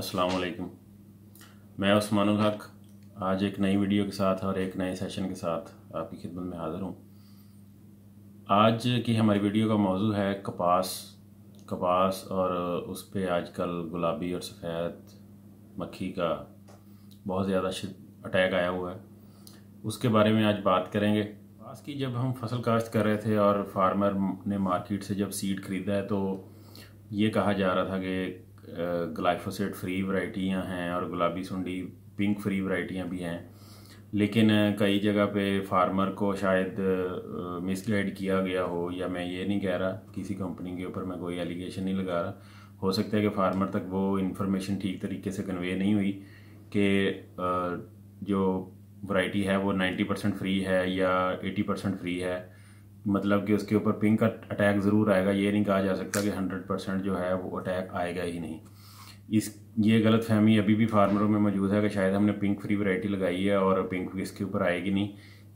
वालेकुम मैं उस्मान हक आज एक नई वीडियो के साथ और एक नए सेशन के साथ आपकी खिदमत में हाज़िर हूँ आज की हमारी वीडियो का मौजू है कपास कपास और उस पर आजकल गुलाबी और सफ़ेद मक्खी का बहुत ज़्यादा अटैक आया हुआ है उसके बारे में आज बात करेंगे कपास की जब हम फसल काश्त कर रहे थे और फार्मर ने मार्केट से जब सीड ख़रीदा है तो ये कहा जा रहा था कि ग्लाइफोसेट फ्री वराइटियाँ हैं और गुलाबी सुंडी पिंक फ्री वराइटियाँ भी हैं लेकिन कई जगह पे फार्मर को शायद मिसगाइड किया गया हो या मैं ये नहीं कह रहा किसी कंपनी के ऊपर मैं कोई एलिगेशन नहीं लगा रहा हो सकता है कि फार्मर तक वो इन्फॉर्मेशन ठीक तरीके से कन्वे नहीं हुई कि जो वैरायटी है वो 90 परसेंट फ्री है या 80 परसेंट फ्री है मतलब कि उसके ऊपर पिंक का अटैक ज़रूर आएगा ये नहीं कहा जा सकता कि हंड्रेड परसेंट जो है वो अटैक आएगा ही नहीं इस ये गलत फहमी अभी भी फार्मरों में मौजूद है कि शायद हमने पिंक फ्री वैरायटी लगाई है और पिंक इसके ऊपर आएगी नहीं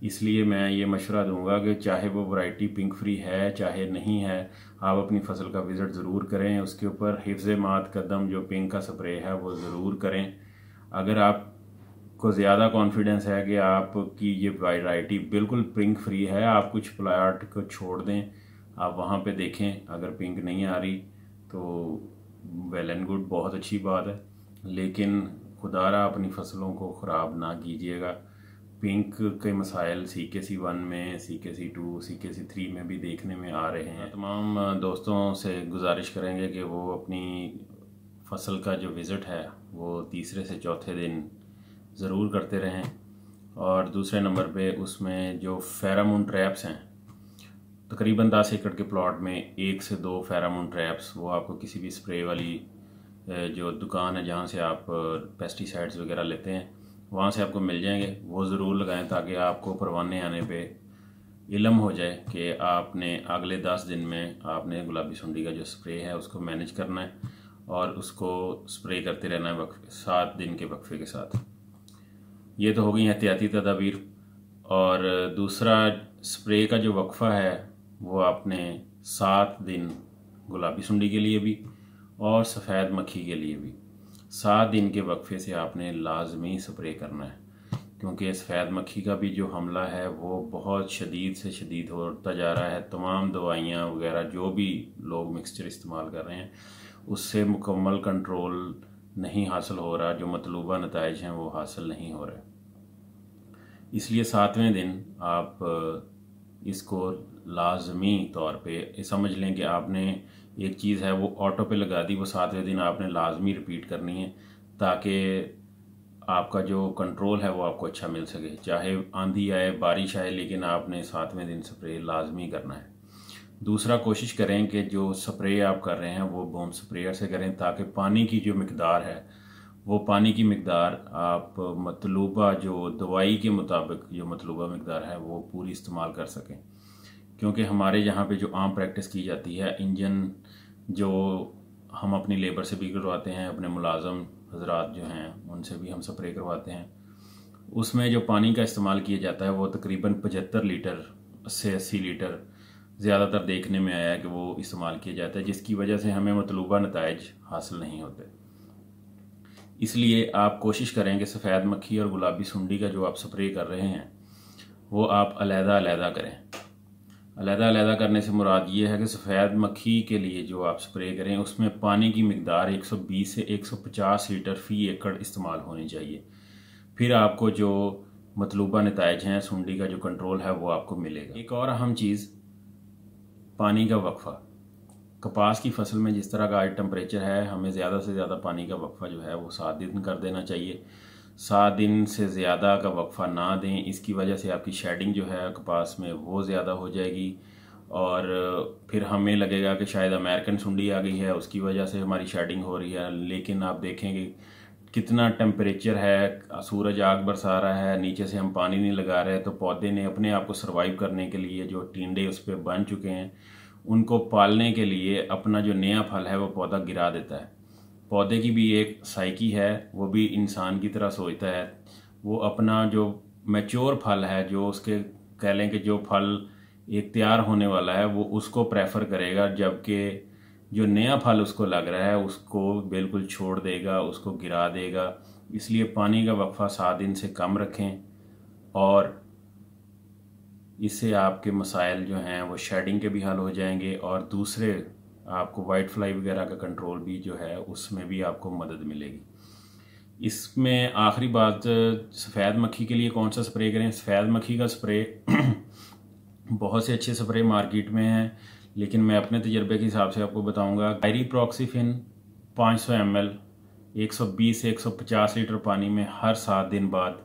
इसलिए मैं ये मशवरा दूंगा कि चाहे वो वैरायटी पिंक फ्री है चाहे नहीं है आप अपनी फसल का विज़िट ज़रूर करें उसके ऊपर हिफ्ज़ मात कदम जो पिंक का स्प्रे है वो ज़रूर करें अगर आप को ज़्यादा कॉन्फिडेंस है कि आपकी ये वाइराइटी बिल्कुल पिंक फ्री है आप कुछ प्लाट को छोड़ दें आप वहाँ पे देखें अगर पिंक नहीं आ रही तो वेल एंड गुड बहुत अच्छी बात है लेकिन खुदारा अपनी फसलों को ख़राब ना कीजिएगा पिंक के मसाइल सी के सी वन में सी के सी टू सी के सी थ्री में भी देखने में आ रहे हैं तमाम दोस्तों से गुजारिश करेंगे कि वो अपनी फसल का जो विज़िट है वो तीसरे से चौथे दिन ज़रूर करते रहें और दूसरे नंबर पे उसमें जो फेरामोन ट्रैप्स हैं तकरीबन दस एकड़ के प्लॉट में एक से दो फेरामोन ट्रैप्स वो आपको किसी भी स्प्रे वाली जो दुकान है जहाँ से आप पेस्टिसाइड्स वगैरह लेते हैं वहाँ से आपको मिल जाएंगे वो ज़रूर लगाएं ताकि आपको परवाने आने पे इलम हो जाए कि आपने अगले दस दिन में आपने गुलाबी सुंडी का जो स्प्रे है उसको मैनेज करना है और उसको स्प्रे करते रहना है सात दिन के वक्फे के साथ ये तो हो गई एहतियाती तदाबीर और दूसरा स्प्रे का जो वक्फा है वो आपने सात दिन गुलाबी सुंडी के लिए भी और सफ़ेद मक्खी के लिए भी सात दिन के वक्फे से आपने लाजमी स्प्रे करना है क्योंकि सफ़ेद मक्खी का भी जो हमला है वो बहुत शदीद से शदीद होता जा रहा है तमाम दवाइयाँ वगैरह जो भी लोग मिक्सचर इस्तेमाल कर रहे हैं उससे मुकम्मल कंट्रोल नहीं हासिल हो रहा जो मतलूबा नतज हैं वो हासिल नहीं हो रहे इसलिए सातवें दिन आप इसको लाजमी तौर पे समझ लें कि आपने एक चीज़ है वो ऑटो पे लगा दी वो सातवें दिन आपने लाजमी रिपीट करनी है ताकि आपका जो कंट्रोल है वो आपको अच्छा मिल सके चाहे आंधी आए बारिश आए लेकिन आपने सातवें दिन स्प्रे लाजमी करना है दूसरा कोशिश करें कि जो स्प्रे आप कर रहे हैं वो बॉम स्प्रेयर से करें ताकि पानी की जो मकदार है वो पानी की मकदार आप मतलूबा जो दवाई के मुताबिक जो मतलूबा मकदार है वो पूरी इस्तेमाल कर सकें क्योंकि हमारे यहाँ पे जो आम प्रैक्टिस की जाती है इंजन जो हम अपनी लेबर से भी करवाते हैं अपने मुलाजम हजरात जो हैं उनसे भी हम स्प्रे करवाते हैं उसमें जो पानी का इस्तेमाल किया जाता है वो तकरीबन पचहत्तर लीटर अस्सी अस्सी लीटर ज़्यादातर देखने में आया कि वो इस्तेमाल किया जाता है जिसकी वजह से हमें मतलूबा नतज हासिल नहीं होते इसलिए आप कोशिश करें कि सफ़ेद मक्खी और गुलाबी सुंडी का जो आप स्प्रे कर रहे हैं वो आप अलहदा अलहदा करें अलहदा अलहदा करने से मुराद ये है कि सफ़ेद मक्खी के लिए जो आप स्प्रे करें उसमें पानी की मकदार 120 से 150 लीटर फ़ी एकड़ इस्तेमाल होनी चाहिए फिर आपको जो मतलूबा नतज हैं सुंडी का जो कंट्रोल है वो आपको मिलेगा एक और अहम चीज़ पानी का वक्फा कपास की फसल में जिस तरह का आज टेम्परेचर है हमें ज़्यादा से ज़्यादा पानी का वक्फा जो है वो सात दिन कर देना चाहिए सात दिन से ज़्यादा का वक्फा ना दें इसकी वजह से आपकी शेडिंग जो है कपास में वो ज़्यादा हो जाएगी और फिर हमें लगेगा कि शायद अमेरिकन सुंडी आ गई है उसकी वजह से हमारी शेडिंग हो रही है लेकिन आप देखेंगे कितना टेम्परेचर है सूरज आग बरसा रहा है नीचे से हम पानी नहीं लगा रहे तो पौधे ने अपने आप को सर्वाइव करने के लिए जो टींडे उस पर बन चुके हैं उनको पालने के लिए अपना जो नया फल है वो पौधा गिरा देता है पौधे की भी एक साइकी है वो भी इंसान की तरह सोचता है वो अपना जो मैच्योर फल है जो उसके कह लें कि जो फल एक तैयार होने वाला है वो उसको प्रेफर करेगा जबकि जो नया फल उसको लग रहा है उसको बिल्कुल छोड़ देगा उसको गिरा देगा इसलिए पानी का वक्फा सात दिन से कम रखें और इससे आपके मसाइल जो हैं वो शेडिंग के भी हल हो जाएंगे और दूसरे आपको वाइट फ्लाई वगैरह का कंट्रोल भी जो है उसमें भी आपको मदद मिलेगी इसमें आखिरी बात सफ़ेद मक्खी के लिए कौन सा स्प्रे करें सफ़ेद मक्खी का स्प्रे बहुत से अच्छे स्प्रे मार्केट में हैं लेकिन मैं अपने तजर्बे के हिसाब से आपको बताऊंगा डायरी प्रोक्सीफिन 500 एम एल 120 से 150 लीटर पानी में हर सात दिन बाद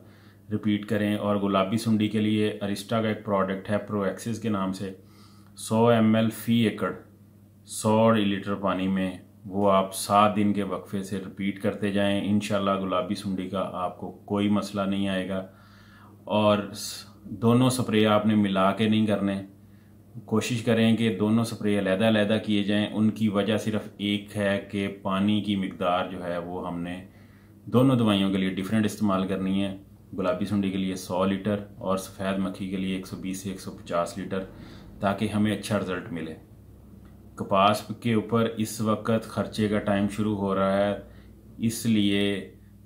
रिपीट करें और गुलाबी सुंडी के लिए अरिस्टा का एक प्रोडक्ट है प्रोएक्सिस के नाम से 100 एम फ़ी एकड़ 100 लीटर पानी में वो आप सात दिन के वक्फे से रिपीट करते जाएं इन गुलाबी सुंडी का आपको कोई मसला नहीं आएगा और दोनों स्प्रे आपने मिला के नहीं करने कोशिश करें कि दोनों स्प्रे अलहदा अलहदा किए जाएं उनकी वजह सिर्फ एक है कि पानी की मकदार जो है वो हमने दोनों दवाइयों के लिए डिफरेंट इस्तेमाल करनी है गुलाबी सुंडी के लिए 100 लीटर और सफ़ेद मक्खी के लिए 120 से 150 लीटर ताकि हमें अच्छा रिज़ल्ट मिले कपास के ऊपर इस वक्त ख़र्चे का टाइम शुरू हो रहा है इसलिए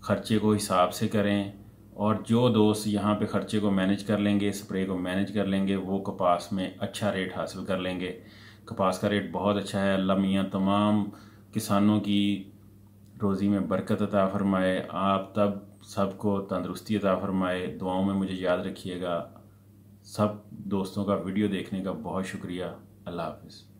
ख़र्चे को हिसाब से करें और जो दोस्त यहाँ पे ख़र्चे को मैनेज कर लेंगे स्प्रे को मैनेज कर लेंगे वो कपास में अच्छा रेट हासिल कर लेंगे कपास का रेट बहुत अच्छा है अल्लाह मियाँ तमाम किसानों की रोज़ी में बरकत अता फ़रमाए आप तब सबको तंदरुस्ती अता फ़रमाए दुआओं में मुझे याद रखिएगा सब दोस्तों का वीडियो देखने का बहुत शुक्रिया अल्लाह हाफिज़